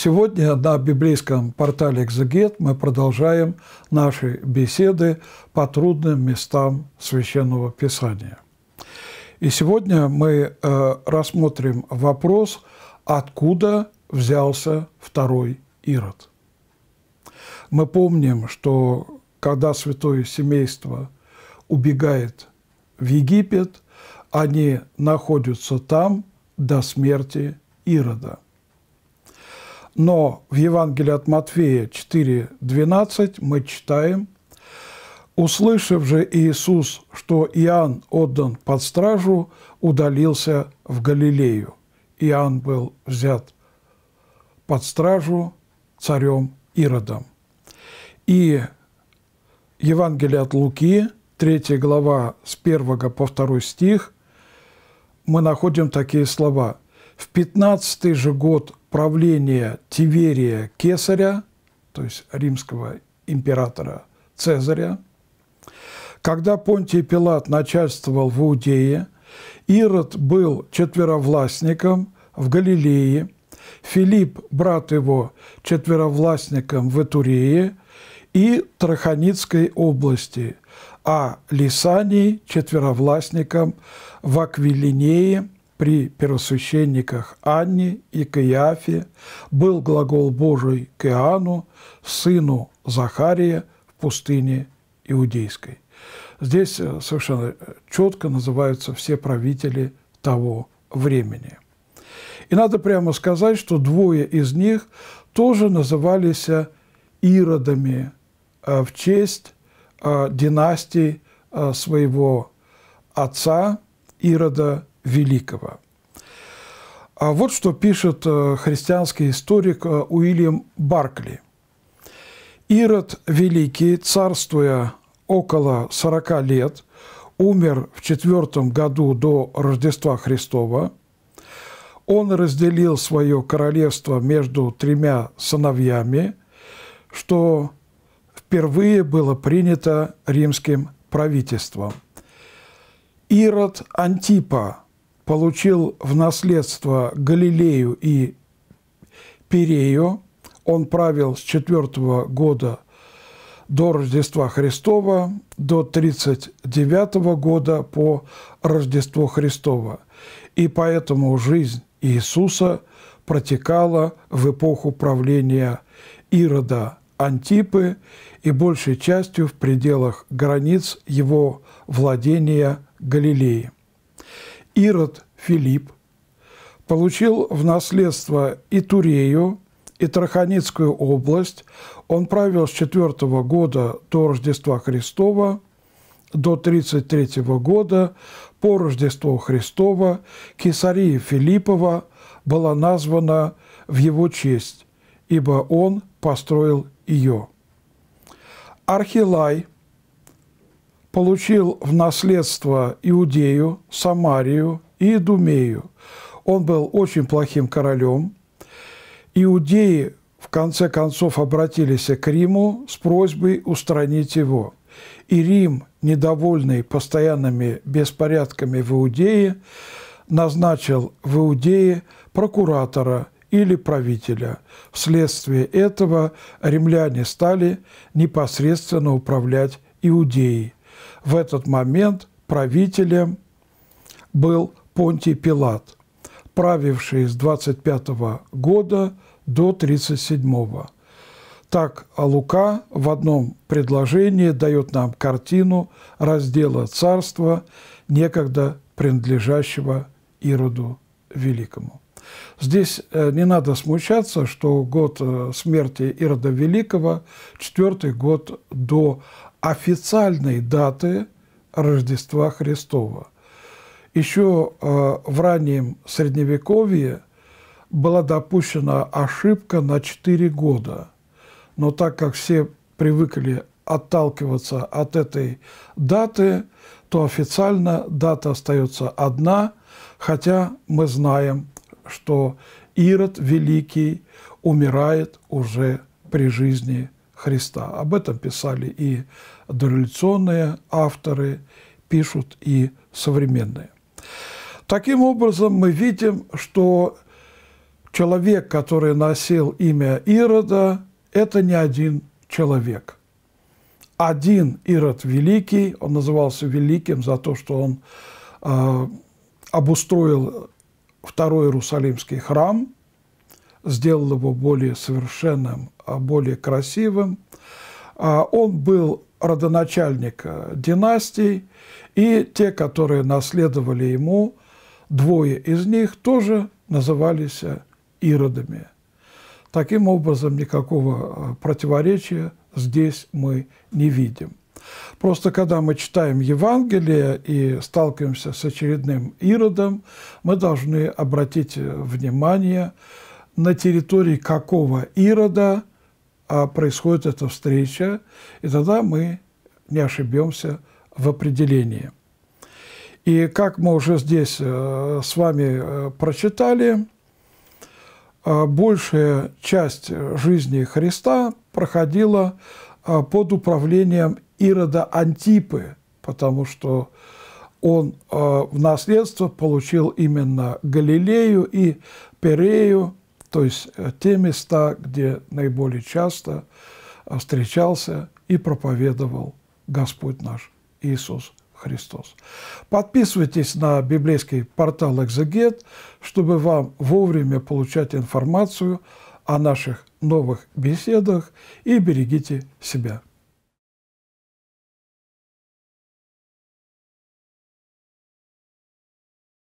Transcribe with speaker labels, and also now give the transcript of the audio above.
Speaker 1: Сегодня на библейском портале «Экзегет» мы продолжаем наши беседы по трудным местам Священного Писания. И сегодня мы э, рассмотрим вопрос, откуда взялся второй Ирод. Мы помним, что когда святое семейство убегает в Египет, они находятся там до смерти Ирода – но в Евангелии от Матфея 4.12 мы читаем, «Услышав же Иисус, что Иоанн отдан под стражу, удалился в Галилею». Иоанн был взят под стражу царем Иродом. И Евангелие от Луки, 3 глава с 1 по 2 стих, мы находим такие слова. «В пятнадцатый же год правление Тиверия Кесаря, то есть римского императора Цезаря, когда Понтий Пилат начальствовал в Иудее, Ирод был четверовластником в Галилее, Филипп, брат его, четверовластником в Этурее и Траханицкой области, а Лисаний четверовластником в Аквилинее – при первосвященниках Анне и Каиафе был глагол Божий к Иоанну, сыну Захария в пустыне Иудейской. Здесь э, совершенно э, четко называются все правители того времени. И надо прямо сказать, что двое из них тоже назывались э, иродами в честь династии своего отца Ирода Великого. А вот что пишет э, христианский историк э, Уильям Баркли. Ирод Великий, царствуя около 40 лет, умер в четвертом году до Рождества Христова. Он разделил свое королевство между тремя сыновьями, что впервые было принято римским правительством. Ирод Антипа – получил в наследство Галилею и Пирею. Он правил с 4 года до Рождества Христова до 39 года по Рождество Христова. И поэтому жизнь Иисуса протекала в эпоху правления Ирода Антипы и большей частью в пределах границ его владения Галилеи. Ирод Филипп получил в наследство и Турею, и Траханицкую область. Он правил с 4 года до Рождества Христова до 33 года по Рождеству Христова Кесария Филиппова была названа в его честь, ибо он построил ее. Архилай – получил в наследство Иудею, Самарию и Идумею. Он был очень плохим королем. Иудеи в конце концов обратились к Риму с просьбой устранить его. И Рим, недовольный постоянными беспорядками в Иудее, назначил в Иудее прокуратора или правителя. Вследствие этого римляне стали непосредственно управлять Иудеей в этот момент правителем был Понтий Пилат, правивший с 25 года до 37. Так Лука в одном предложении дает нам картину раздела царства, некогда принадлежащего Ироду Великому. Здесь э, не надо смущаться, что год э, смерти Ирода Великого – четвертый год до официальной даты Рождества Христова. Еще э, в раннем Средневековье была допущена ошибка на 4 года. Но так как все привыкли отталкиваться от этой даты, то официально дата остается одна, хотя мы знаем, что Ирод Великий умирает уже при жизни Христа. Об этом писали и дореволюционные авторы, пишут и современные. Таким образом, мы видим, что человек, который носил имя Ирода, это не один человек. Один Ирод Великий, он назывался Великим за то, что он э, обустроил второй Иерусалимский храм, сделал его более совершенным, а более красивым. А, он был родоначальник э, династий, и те, которые наследовали ему, двое из них тоже назывались э, иродами. Таким образом, никакого э, противоречия здесь мы не видим. Просто когда мы читаем Евангелие и сталкиваемся с очередным Иродом, мы должны обратить внимание, на территории какого Ирода а, происходит эта встреча, и тогда мы не ошибемся в определении. И как мы уже здесь э, с вами э, прочитали, э, большая часть жизни Христа проходила под управлением Ирода Антипы, потому что он э, в наследство получил именно Галилею и Перею, то есть э, те места, где наиболее часто э, встречался и проповедовал Господь наш Иисус Христос. Подписывайтесь на библейский портал «Экзегет», чтобы вам вовремя получать информацию о наших новых беседах и берегите себя.